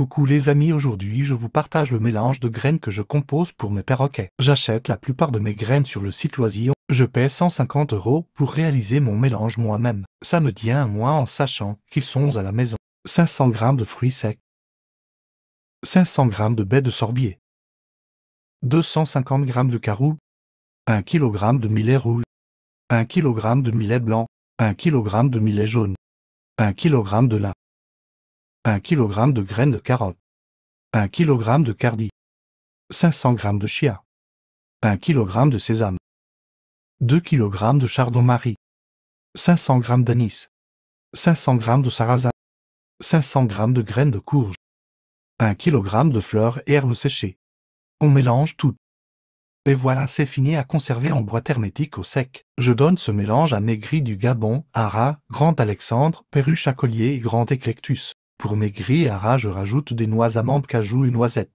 Coucou les amis, aujourd'hui je vous partage le mélange de graines que je compose pour mes perroquets. J'achète la plupart de mes graines sur le site Loisillon. Je paie 150 euros pour réaliser mon mélange moi-même. Ça me tient à moi en sachant qu'ils sont à la maison. 500 g de fruits secs. 500 g de baies de sorbier. 250 g de carou. 1 kg de millet rouge. 1 kg de millet blanc. 1 kg de millet jaune. 1 kg de lin. 1 kg de graines de carotte, 1 kg de cardi, 500 g de chia, 1 kg de sésame, 2 kg de chardon-marie, 500 g d'anis, 500 g de sarrasin, 500 g de graines de courge, 1 kg de fleurs et herbes séchées. On mélange tout. Et voilà, c'est fini à conserver en bois hermétique au sec. Je donne ce mélange à Maigri du Gabon, Ara, Grand Alexandre, Perruche à collier et Grand Éclectus. Pour maigrir à ras, je rajoute des noix, amandes, cajou et noisettes.